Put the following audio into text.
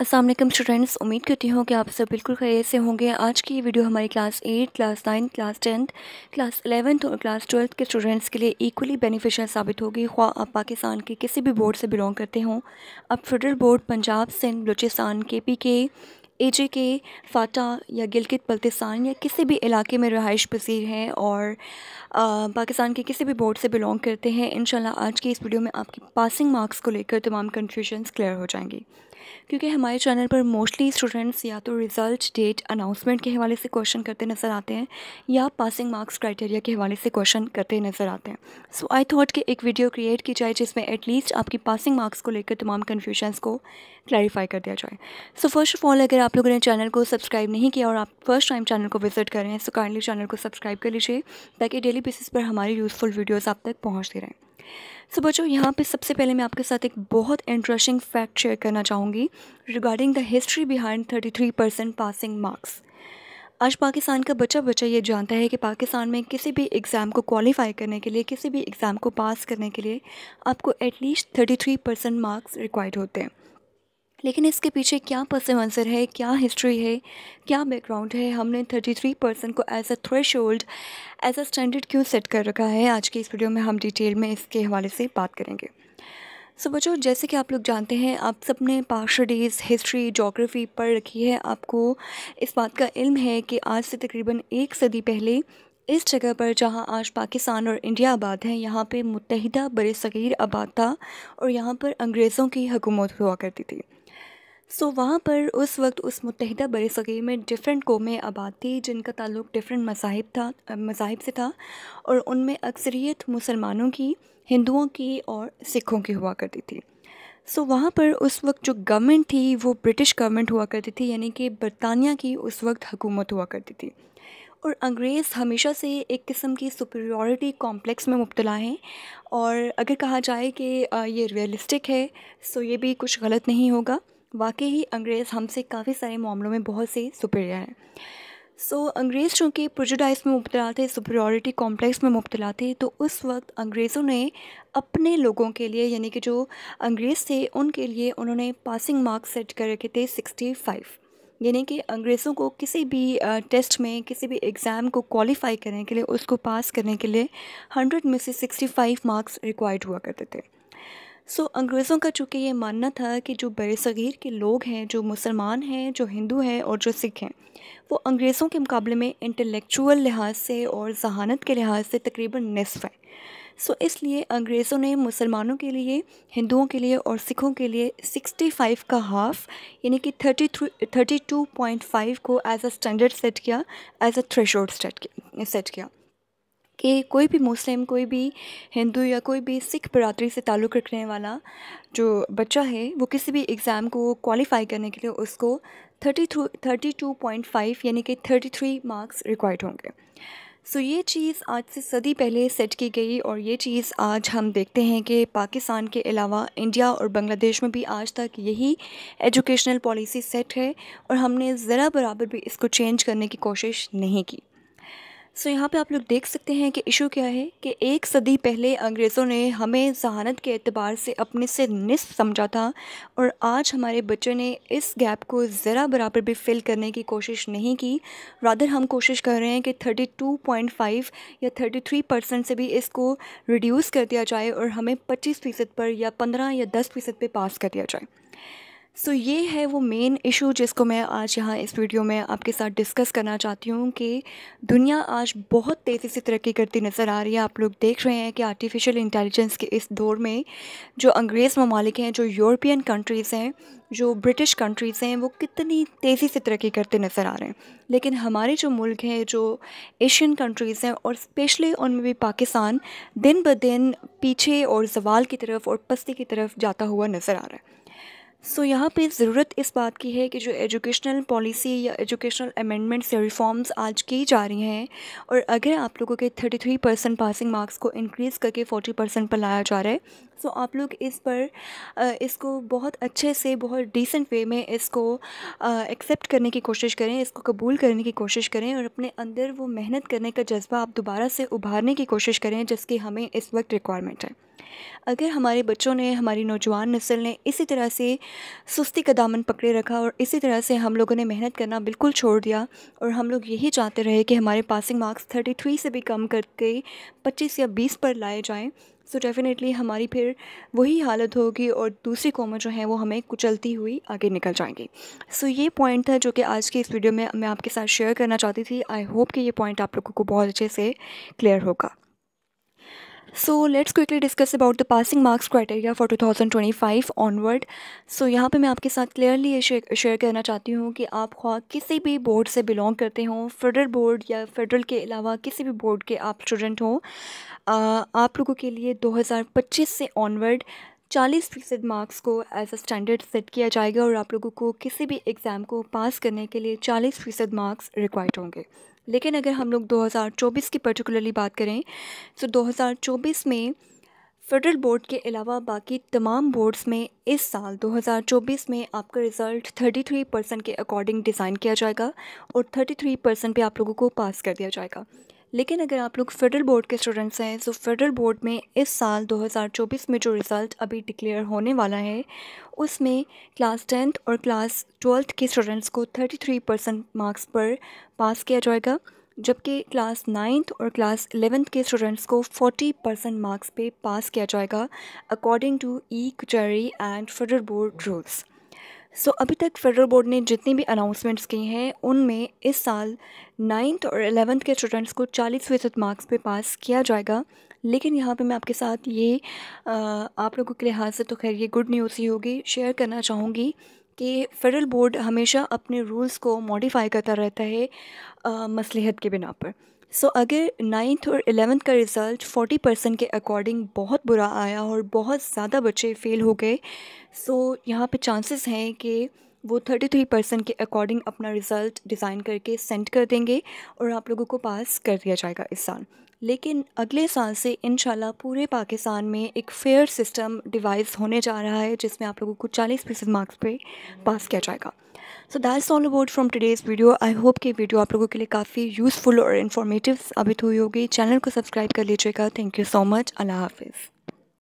Aslam students उम्मीद करती हूँ कि आप सब बिल्कुल खैर से होंगे आज की वीडियो हमारी class eight class nine class tenth class eleventh और क्लास ट्वेल्थ के स्टूडेंट्स के लिए इक्वली बेनिफिशियल साबित होगी ख्वा आप पाकिस्तान के किसी भी बोर्ड से बिलोंग करते हों आप federal board Punjab Sindh Balochistan K P के एजे के फाटा या गिलगित बल्तिसान या किसी भी इलाके में रहाइश पसीर हैं और आ, पाकिस्तान के किसी भी बोर्ड से बिलोंग करते हैं इन आज की इस वीडियो में आपकी पासिंग मार्क्स को लेकर तमाम कन्फ्यूजन्स क्लियर हो जाएंगी क्योंकि हमारे चैनल पर मोस्टली स्टूडेंट्स या तो रिज़ल्ट डेट अनाउंसमेंट के हवाले से क्वेश्चन करते नज़र आते हैं या पासिंग मार्क्स क्राइटेरिया के हवाले से क्वेश्चन करते नज़र आते हैं सो आई थॉट कि एक वीडियो क्रिएट की जाए जिसमें एटलीस्ट आपकी पासिंग मार्क्स को लेकर तमाम कन्फ्यूजन्स को क्लैरिफाई कर दिया जाए सो फर्स्ट ऑफ़ ऑल अगर आप लोगों ने चैनल को सब्सक्राइब नहीं किया और आप फर्स्ट टाइम चैनल को विजिट कर रहे हैं सो तो काइंडली चैनल को सब्सक्राइब कर लीजिए ताकि डेली बेसिस पर हमारी यूज़फुल वीडियोज़ आप तक पहुँचते रहें सो बच्चों यहाँ पे सबसे पहले मैं आपके साथ एक बहुत इंटरेस्टिंग फैक्ट शेयर करना चाहूँगी regarding the history behind thirty three percent passing marks आज पाकिस्तान का बच्चा बच्चा ये जानता है कि पाकिस्तान में किसी भी एग्ज़ाम को क्वालिफाई करने के लिए किसी भी एग्ज़ाम को पास करने के लिए आपको at least thirty three percent marks required होते हैं लेकिन इसके पीछे क्या पस मंज़र है क्या हिस्ट्री है क्या बैकग्राउंड है हमने 33 परसेंट को as a threshold as a standard क्यों सेट कर रखा है आज की इस वीडियो में हम डिटेल में इसके हवाले से बात करेंगे सो so, बच्चों जैसे कि आप लोग जानते हैं आप सब ने पार्शडीज़ हिस्ट्री जोग्राफ़ी पढ़ रखी है आपको इस बात का इल्म है कि आज से तकरीबन एक सदी पहले इस जगह पर जहाँ आज पाकिस्तान और इंडिया आबाद हैं यहाँ पे मुतहदा बर सग़ीर आबाद था और यहाँ पर अंग्रेज़ों की हुकूमत हुआ करती थी सो so, वहाँ पर उस वक्त उस मुतहदा बर सग़ीर में डिफरेंट कौमें आबाद थी जिनका ताल्लुक़ डिफरेंट मजाहब था मजाहब से था और उनमें अक्सरियत मुसलमानों की हिंदुओं की और सिखों की हुआ करती थी सो so, वहाँ पर उस वक्त जो गवर्नमेंट थी वो ब्रिटिश गवर्नमेंट हुआ करती थी यानी कि बरतानिया की उस वक्त हुकूमत हुआ करती थी और अंग्रेज़ हमेशा से एक किस्म की सुपरियॉरिटी कॉम्प्लेक्स में मुबतला हैं और अगर कहा जाए कि ये रियलिस्टिक है सो ये भी कुछ गलत नहीं होगा वाकई ही अंग्रेज़ हमसे काफ़ी सारे मामलों में बहुत से सुपीरियर हैं सो so, अंग्रेज़ चूँकि प्रोजुडाइज में मुबतला थे सुपरियॉरिटी कॉम्प्लेक्स में मुबतला थे तो उस वक्त अंग्रेज़ों ने अपने लोगों के लिए यानी कि जो अंग्रेज़ थे उनके लिए उन्होंने पासिंग मार्क्स सेट कर रखे थे सिक्सटी फाइव यानी कि अंग्रेज़ों को किसी भी टेस्ट में किसी भी एग्ज़ाम को क्वालिफ़ाई करने के लिए उसको पास करने के लिए हंड्रेड में से सिक्सटी फाइव मार्क्स रिक्वायर्ड हुआ करते थे सो so, अंग्रेज़ों का चूँकि ये मानना था कि जो बर के लोग हैं जो मुसलमान हैं जो हिंदू हैं और जो सिख हैं वो अंग्रेज़ों के मुकाबले में इंटेलेक्चुअल लिहाज से और जहानत के लिहाज से तकरीबन नसफ है सो so, इसलिए अंग्रेज़ों ने मुसलमानों के लिए हिंदुओं के लिए और सिखों के लिए 65 का हाफ यानी कि 33 32.5 को एज अ स्टैंडर्ड सेट किया एज अ थ्रेशोर्ड सेट किया कि कोई भी मुस्लिम कोई भी हिंदू या कोई भी सिख बरादरी से ताल्लुक़ रखने वाला जो बच्चा है वो किसी भी एग्ज़ाम को क्वालिफ़ाई करने के लिए उसको thirty through thirty two point five यानी कि थर्टी थ्री मार्क्स रिक्वायर्ड होंगे सो ये चीज़ आज से सदी पहले सेट की गई और ये चीज़ आज हम देखते हैं कि पाकिस्तान के अलावा इंडिया और बांग्लादेश में भी आज तक यही एजुकेशनल पॉलिसी सेट है और हमने ज़रा बराबर भी इसको चेंज करने की कोशिश नहीं की सो यहाँ पे आप लोग देख सकते हैं कि इशू क्या है कि एक सदी पहले अंग्रेज़ों ने हमें जहानत के अतबार से अपने से निसफ समझा था और आज हमारे बच्चों ने इस गैप को ज़रा बराबर भी फिल करने की कोशिश नहीं की रादर हम कोशिश कर रहे हैं कि 32.5 या 33 परसेंट से भी इसको रिड्यूस कर दिया जाए और हमें 25 फ़ीसद पर या 15 या 10 फ़ीसद पर पास कर दिया जाए सो so, ये है वो मेन इशू जिसको मैं आज यहाँ इस वीडियो में आपके साथ डिस्कस करना चाहती हूँ कि दुनिया आज बहुत तेज़ी से तरक्की करती नज़र आ रही है आप लोग देख रहे हैं कि आर्टिफिशियल इंटेलिजेंस के इस दौर में जो अंग्रेज़ ममालिक हैं जो यूरोपियन कंट्रीज़ हैं जो ब्रिटिश कंट्रीज़ हैं वो कितनी तेज़ी से तरक्की करते नज़र आ रहे हैं लेकिन हमारे जो मुल्क हैं जो एशियन कंट्रीज़ हैं और स्पेशली उनमें भी पाकिस्तान दिन ब दिन पीछे और जवाल की तरफ और पस्ती की तरफ जाता हुआ नज़र आ रहा है सो so, यहाँ पे ज़रूरत इस बात की है कि जो एजुकेशनल पॉलिसी या एजुकेशनल अमेंडमेंट्स या रिफॉर्म्स आज की जा रही हैं और अगर आप लोगों के thirty three percent passing marks को इंक्रीज़ करके 40 परसेंट पर लाया जा रहा है सो so, आप लोग इस पर इसको बहुत अच्छे से बहुत डिसेंट वे में इसको एक्सेप्ट करने की कोशिश करें इसको कबूल करने की कोशिश करें और अपने अंदर वो मेहनत करने का जज्बा आप दोबारा से उभारने की कोशिश करें जिसकी हमें इस वक्त रिक्वायरमेंट है अगर हमारे बच्चों ने हमारी नौजवान नस्ल ने इसी तरह से सुस्ती का दामन पकड़े रखा और इसी तरह से हम लोगों ने मेहनत करना बिल्कुल छोड़ दिया और हम लोग यही चाहते रहे कि हमारे पासिंग मार्क्स 33 से भी कम करके 25 या 20 पर लाए जाएं सो so डेफ़िनेटली हमारी फिर वही हालत होगी और दूसरी कॉमों जो हैं वो हमें कुचलती हुई आगे निकल जाएंगी सो so ये पॉइंट था जो कि आज की इस वीडियो में मैं आपके साथ शेयर करना चाहती थी आई होप कि ये पॉइंट आप लोगों को बहुत अच्छे से क्लियर होगा so let's quickly discuss about the passing marks criteria for 2025 onward so यहाँ पे मैं आपके साथ क्लियरली ये शेयर करना चाहती हूँ कि आप ख्वा किसी भी बोर्ड से बिलोंग करते हों फेडरल बोर्ड या फेडरल के अलावा किसी भी बोर्ड के आप स्टूडेंट हों आप लोगों के लिए 2025 से ऑनवर्ड चालीस फ़ीसद मार्क्स को एज अ स्टैंडर्ड सेट किया जाएगा और आप लोगों को किसी भी एग्ज़ाम को पास करने के लिए चालीस फ़ीसद मार्क्स रिक्वायर्ड होंगे लेकिन अगर हम लोग 2024 की पर्टिकुलरली बात करें तो 2024 में फेडरल बोर्ड के अलावा बाकी तमाम बोर्ड्स में इस साल 2024 में आपका रिज़ल्ट 33 परसेंट के अकॉर्डिंग डिज़ाइन किया जाएगा और 33 परसेंट पर आप लोगों को पास कर दिया जाएगा लेकिन अगर आप लोग फेडरल बोर्ड के स्टूडेंट्स हैं तो फेडरल बोर्ड में इस साल 2024 में जो रिज़ल्ट अभी डिक्लेयर होने वाला है उसमें क्लास टेंथ और क्लास ट्वेल्थ के स्टूडेंट्स को 33 परसेंट मार्क्स पर पास किया जाएगा जबकि क्लास नाइन्थ और क्लास एलेवेंथ के स्टूडेंट्स को 40 परसेंट मार्क्स पे पास किया जाएगा अकॉर्डिंग टू ई कचहरी and federal board rules so so, अभी तक फेडरल बोर्ड ने जितनी भी अनाउंसमेंट्स की हैं उनमें इस साल नाइन्थ और एलेवंथ के स्टूडेंट्स को चालीस फीसद मार्क्स पे पास किया जाएगा लेकिन यहाँ पे मैं आपके साथ ये आ, आप लोगों के लिहाज से तो खैर ये गुड न्यूज़ ही होगी शेयर करना चाहूँगी कि फेडरल बोर्ड हमेशा अपने रूल्स को मॉडिफाई करता रहता है मसलहत के बिना पर सो so, अगर नाइन्थ और एलेवेंथ का रिज़ल्ट फोर्टी परसेंट के अकॉर्डिंग बहुत बुरा आया और बहुत ज़्यादा बच्चे फ़ेल हो गए सो so, यहाँ पे चांसेस हैं कि वो थर्टी थ्री परसेंट के अकॉर्डिंग अपना रिज़ल्ट डिज़ाइन करके सेंड कर देंगे और आप लोगों को पास कर दिया जाएगा इस साल लेकिन अगले साल से इन पूरे पाकिस्तान में एक फेयर सिस्टम डिवाइस होने जा रहा है जिसमें आप लोगों को चालीस फीसद मार्क्स पे पास किया जाएगा so that's all about from today's video I hope कि वीडियो आप लोगों के लिए काफ़ी यूज़फुल और इन्फॉर्मेटिव साबित हुई होगी चैनल को सब्सक्राइब कर लीजिएगा थैंक यू सो मच अल्लाह हाफिज़